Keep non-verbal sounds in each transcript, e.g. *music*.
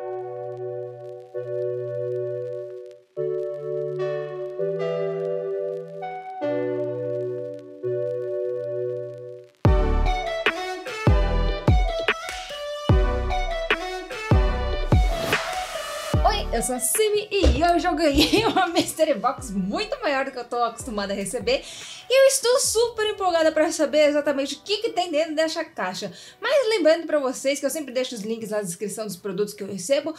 thank you eu sou a Simi e hoje eu ganhei *laughs* uma Mystery Box muito maior do que eu tô acostumada a receber e eu estou super empolgada para saber exatamente o que, que tem dentro dessa caixa. Mas lembrando para vocês que eu sempre deixo os links na descrição dos produtos que eu recebo,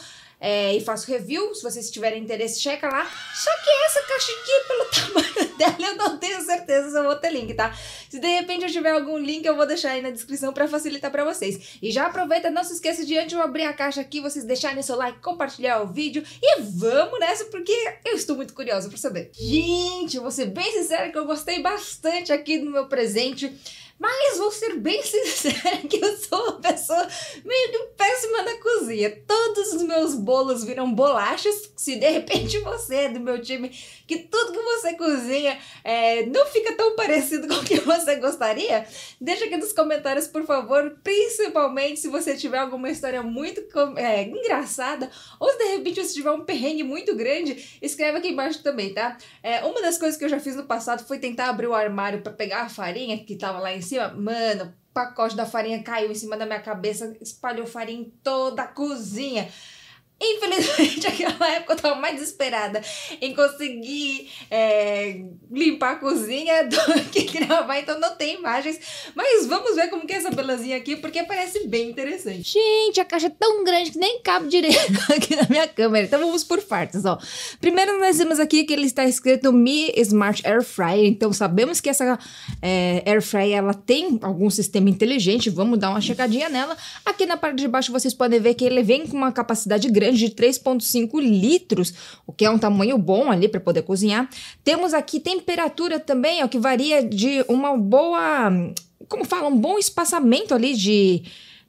é, e faço review. Se vocês tiverem interesse, checa lá. Só que essa caixa aqui, pelo *laughs* tamanho dela, eu não tenho certeza se eu vou ter link, tá? Se de repente eu tiver algum link, eu vou deixar aí na descrição para facilitar para vocês. E já aproveita, não se esqueça de antes de eu abrir a caixa aqui, vocês deixarem seu like, compartilhar o vídeo e vamos nessa porque eu estou muito curiosa para saber. Gente, eu vou ser bem sincera que eu gostei bastante aqui do meu presente. Mas vou ser bem *laughs* sincera que eu sou uma pessoa meio de péssima cozinha. Todos os meus bolos viram bolachas. Se de repente você é do meu time, que tudo que você cozinha é, não fica tão parecido *laughs* com o que você gostaria, deixa aqui nos comentários, por favor. Principalmente se você tiver alguma história muito é, engraçada, ou se de repente você tiver um perrengue muito grande, escreve aqui embaixo também, tá? É, uma das coisas que eu já fiz no passado foi tentar abrir o armário para pegar a farinha que tava lá em cima. Mano, pacote da farinha caiu em cima da minha cabeça, espalhou farinha em toda a cozinha. Infelizmente, *laughs* aquela época eu tava mais desesperada em conseguir é, limpar a cozinha *laughs* do que gravar, então não tem imagens. Mas vamos ver como que é essa belezinha aqui, porque parece bem interessante. Gente, a caixa é tão grande que nem cabe direito *laughs* aqui na minha câmera. Então vamos por partes, ó. Primeiro nós vemos aqui que ele está escrito Mi Smart Air Fryer, então sabemos que essa é, Air Fryer, ela tem algum sistema inteligente, vamos dar uma checadinha nela. Aqui na parte de baixo vocês podem ver que ele vem com uma capacidade grande grande de 3,5 litros, o que é um tamanho bom ali para poder cozinhar. Temos aqui temperatura também, ó, que varia de uma boa. Como fala? Um bom espaçamento ali de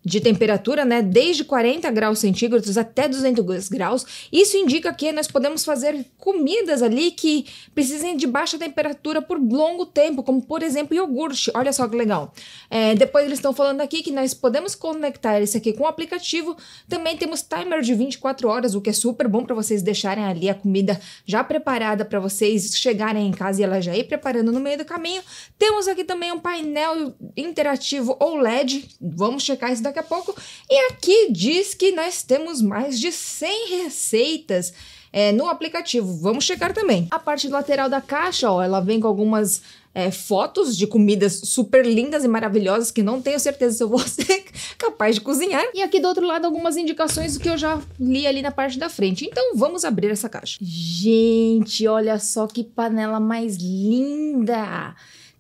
de temperatura, né, desde 40 graus centígrados até 200 graus. Isso indica que nós podemos fazer comidas ali que precisem de baixa temperatura por longo tempo, como por exemplo iogurte. Olha só que legal. É, depois eles estão falando aqui que nós podemos conectar isso aqui com o aplicativo. Também temos timer de 24 horas, o que é super bom para vocês deixarem ali a comida já preparada para vocês chegarem em casa e ela já ir preparando no meio do caminho. Temos aqui também um painel interativo ou LED. Vamos checar isso daqui daqui a pouco. E aqui diz que nós temos mais de 100 receitas é, no aplicativo. Vamos checar também. A parte lateral da caixa, ó, ela vem com algumas é, fotos de comidas super lindas e maravilhosas que não tenho certeza se eu vou *laughs* ser capaz de cozinhar. E aqui do outro lado algumas indicações do que eu já li ali na parte da frente. Então vamos abrir essa caixa. Gente, olha só que panela mais linda!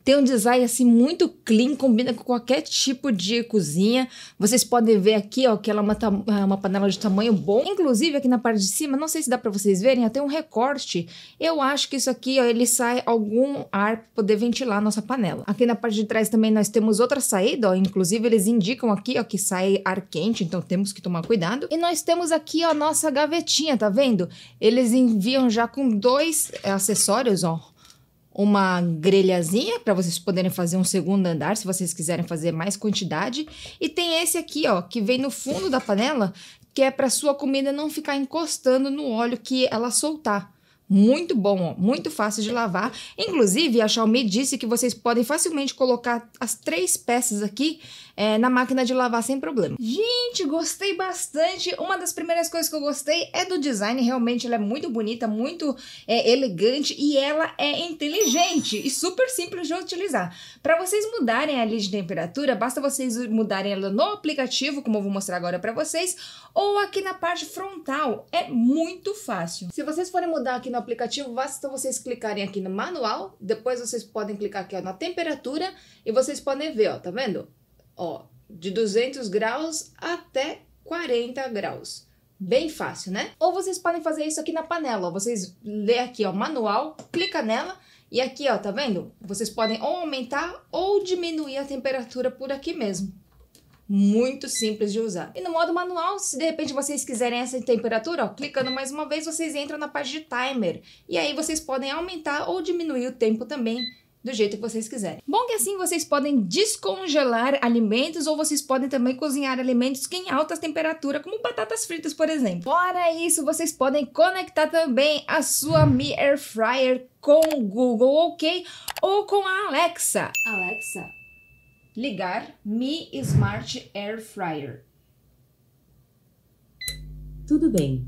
Tem um design assim muito clean, combina com qualquer tipo de cozinha. Vocês podem ver aqui, ó, que ela é uma, é uma panela de tamanho bom. Inclusive aqui na parte de cima, não sei se dá para vocês verem, até um recorte. Eu acho que isso aqui, ó, ele sai algum ar para poder ventilar a nossa panela. Aqui na parte de trás também nós temos outra saída, ó, inclusive eles indicam aqui, ó, que sai ar quente, então temos que tomar cuidado. E nós temos aqui ó, a nossa gavetinha, tá vendo? Eles enviam já com dois é, acessórios, ó, uma grelhazinha para vocês poderem fazer um segundo andar, se vocês quiserem fazer mais quantidade. E tem esse aqui, ó, que vem no fundo da panela, que é para sua comida não ficar encostando no óleo que ela soltar. Muito bom, muito fácil de lavar. Inclusive, a Xiaomi disse que vocês podem facilmente colocar as três peças aqui é, na máquina de lavar sem problema. Gente, gostei bastante. Uma das primeiras coisas que eu gostei é do design. Realmente, ela é muito bonita, muito é, elegante e ela é inteligente e super simples de utilizar. Para vocês mudarem a lista de temperatura, basta vocês mudarem ela no aplicativo, como eu vou mostrar agora para vocês, ou aqui na parte frontal. É muito fácil. Se vocês forem mudar aqui na no aplicativo, basta então vocês clicarem aqui no manual, depois vocês podem clicar aqui ó, na temperatura e vocês podem ver, ó, tá vendo? Ó, de 200 graus até 40 graus. Bem fácil, né? Ou vocês podem fazer isso aqui na panela, ó, vocês lê aqui, ó, manual, clica nela e aqui, ó, tá vendo? Vocês podem ou aumentar ou diminuir a temperatura por aqui mesmo muito simples de usar. E no modo manual, se de repente vocês quiserem essa temperatura, ó, clicando mais uma vez, vocês entram na parte de timer. E aí vocês podem aumentar ou diminuir o tempo também do jeito que vocês quiserem. Bom que assim vocês podem descongelar alimentos ou vocês podem também cozinhar alimentos em alta temperatura, como batatas fritas, por exemplo. Fora isso, vocês podem conectar também a sua Mi Air Fryer com o Google OK ou com a Alexa. Alexa, ligar Mi Smart Air Fryer. Tudo bem.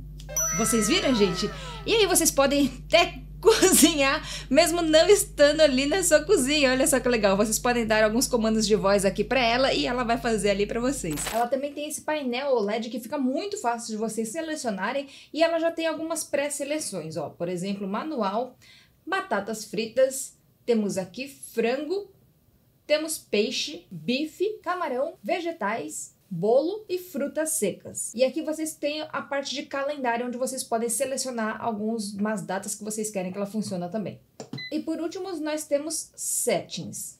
Vocês viram, gente? E aí vocês podem até *laughs* cozinhar, mesmo não estando ali na sua cozinha. Olha só que legal. Vocês podem dar alguns comandos de voz aqui para ela e ela vai fazer ali para vocês. Ela também tem esse painel OLED que fica muito fácil de vocês selecionarem e ela já tem algumas pré-seleções, ó. Por exemplo, manual, batatas fritas, temos aqui frango, temos peixe, bife, camarão, vegetais, bolo e frutas secas. E aqui vocês têm a parte de calendário onde vocês podem selecionar algumas datas que vocês querem que ela funcione também. E por último, nós temos settings.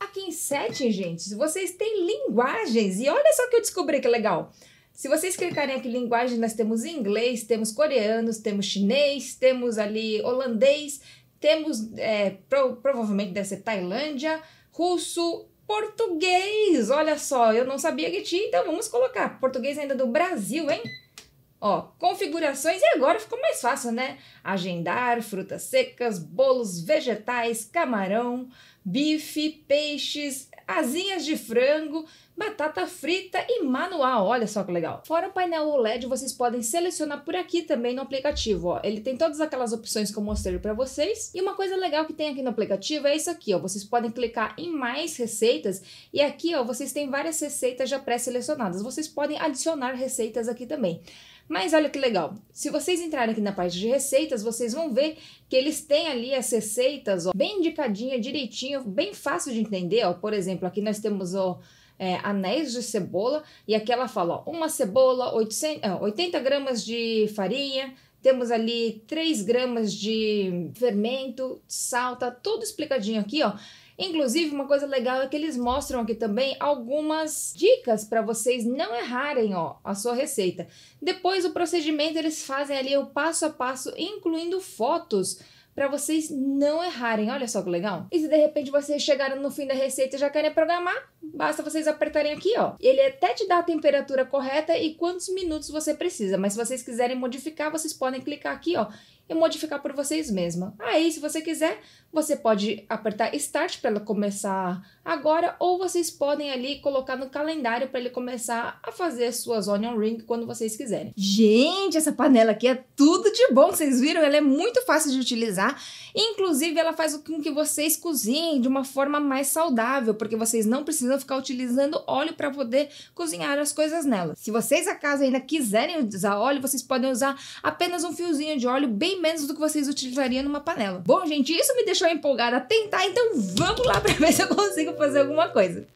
Aqui em settings, gente, vocês têm linguagens. E olha só que eu descobri que legal. Se vocês clicarem aqui linguagem, nós temos inglês, temos coreanos, temos chinês, temos ali holandês, temos é, pro, provavelmente deve ser Tailândia, russo, português. Olha só, eu não sabia que tinha, então vamos colocar português ainda do Brasil, hein? Ó, configurações e agora ficou mais fácil, né? Agendar frutas secas, bolos vegetais, camarão, bife, peixes, asinhas de frango, batata frita e manual. Olha só que legal. Fora o painel OLED, vocês podem selecionar por aqui também no aplicativo. Ó. Ele tem todas aquelas opções que eu mostrei para vocês. E uma coisa legal que tem aqui no aplicativo é isso aqui. Ó. Vocês podem clicar em mais receitas e aqui ó, vocês têm várias receitas já pré-selecionadas. Vocês podem adicionar receitas aqui também. Mas olha que legal, se vocês entrarem aqui na parte de receitas, vocês vão ver que eles têm ali as receitas ó, bem indicadinha, direitinho, bem fácil de entender. Ó. Por exemplo, aqui nós temos o é, anéis de cebola e aqui ela fala ó, uma cebola, 800, 80 é, gramas de farinha, temos ali 3 gramas de fermento, sal, tá tudo explicadinho aqui, ó. Inclusive, uma coisa legal é que eles mostram aqui também algumas dicas para vocês não errarem ó, a sua receita. Depois o procedimento eles fazem ali o passo a passo, incluindo fotos para vocês não errarem. Olha só que legal. E se de repente vocês chegaram no fim da receita e já querem programar, basta vocês apertarem aqui, ó. Ele até te dá a temperatura correta e quantos minutos você precisa, mas se vocês quiserem modificar, vocês podem clicar aqui, ó, e modificar por vocês mesma. Aí, se você quiser, você pode apertar Start para ela começar agora, ou vocês podem ali colocar no calendário para ele começar a fazer suas onion ring quando vocês quiserem. Gente, essa panela aqui é tudo de bom, vocês viram? Ela é muito fácil de utilizar, inclusive ela faz com que vocês cozinhem de uma forma mais saudável, porque vocês não precisam ficar utilizando óleo para poder cozinhar as coisas nela. Se vocês acaso ainda quiserem usar óleo, vocês podem usar apenas um fiozinho de óleo bem bem menos do que vocês utilizariam numa panela. Bom, gente, isso me deixou empolgada a tentar, então vamos lá pra ver se eu consigo fazer alguma coisa.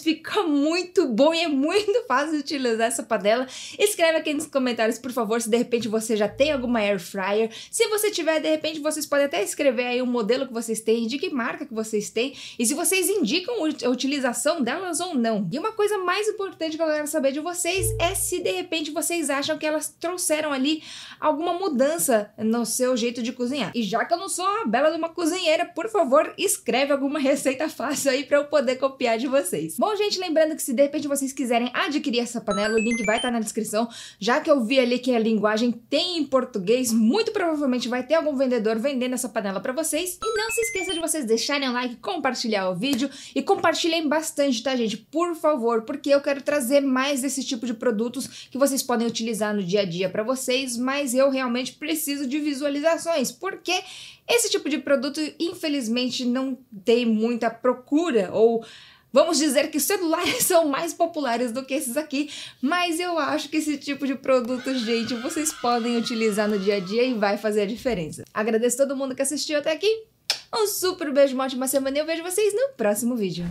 fica muito bom e é muito fácil utilizar essa panela. Escreve aqui nos comentários, por favor, se de repente você já tem alguma air fryer. Se você tiver, de repente vocês podem até escrever aí o modelo que vocês têm, de que marca que vocês têm e se vocês indicam a utilização delas ou não. E uma coisa mais importante que eu quero saber de vocês é se de repente vocês acham que elas trouxeram ali alguma mudança no seu jeito de cozinhar. E já que eu não sou a bela de uma cozinheira, por favor, escreve alguma receita *laughs* fácil aí para eu poder copiar de vocês. Bom, Bom, gente, lembrando que se de repente vocês quiserem adquirir essa panela, o link vai estar tá na descrição, já que eu vi ali que a linguagem tem em português, muito provavelmente vai ter algum vendedor vendendo essa panela para vocês. E não se esqueça de vocês deixarem o like, compartilhar o vídeo e compartilhem bastante, tá, gente? Por favor, porque eu quero trazer mais desse tipo de produtos que vocês podem utilizar no dia a dia para vocês, mas eu realmente preciso de visualizações, porque esse tipo de produto, infelizmente, não tem muita procura ou Vamos dizer que celulares *laughs* são mais populares do que esses aqui, mas eu acho que esse tipo de produto, gente, vocês podem utilizar no dia a dia e vai fazer a diferença. Agradeço todo mundo que assistiu até aqui. Um super beijo, uma ótima semana e eu vejo vocês no próximo vídeo.